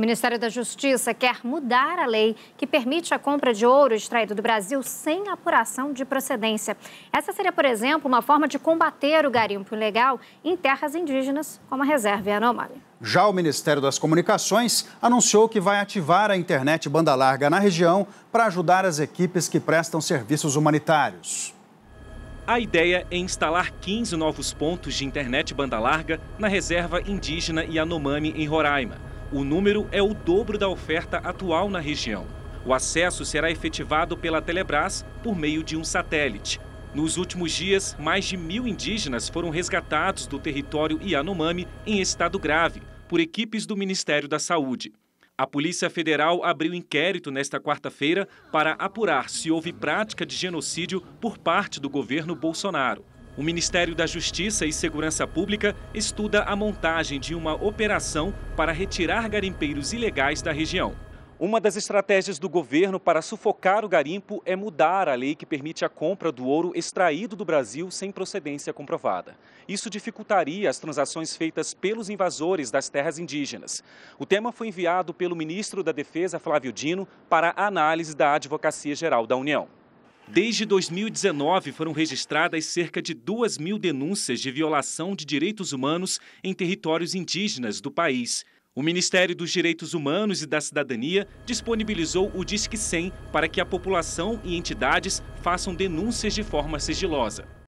O Ministério da Justiça quer mudar a lei que permite a compra de ouro extraído do Brasil sem apuração de procedência. Essa seria, por exemplo, uma forma de combater o garimpo ilegal em terras indígenas, como a reserva Yanomami. Já o Ministério das Comunicações anunciou que vai ativar a internet banda larga na região para ajudar as equipes que prestam serviços humanitários. A ideia é instalar 15 novos pontos de internet banda larga na reserva indígena Yanomami, em Roraima. O número é o dobro da oferta atual na região. O acesso será efetivado pela Telebrás por meio de um satélite. Nos últimos dias, mais de mil indígenas foram resgatados do território Yanomami em estado grave por equipes do Ministério da Saúde. A Polícia Federal abriu inquérito nesta quarta-feira para apurar se houve prática de genocídio por parte do governo Bolsonaro. O Ministério da Justiça e Segurança Pública estuda a montagem de uma operação para retirar garimpeiros ilegais da região. Uma das estratégias do governo para sufocar o garimpo é mudar a lei que permite a compra do ouro extraído do Brasil sem procedência comprovada. Isso dificultaria as transações feitas pelos invasores das terras indígenas. O tema foi enviado pelo ministro da Defesa, Flávio Dino, para análise da Advocacia Geral da União. Desde 2019, foram registradas cerca de 2 mil denúncias de violação de direitos humanos em territórios indígenas do país. O Ministério dos Direitos Humanos e da Cidadania disponibilizou o Disque 100 para que a população e entidades façam denúncias de forma sigilosa.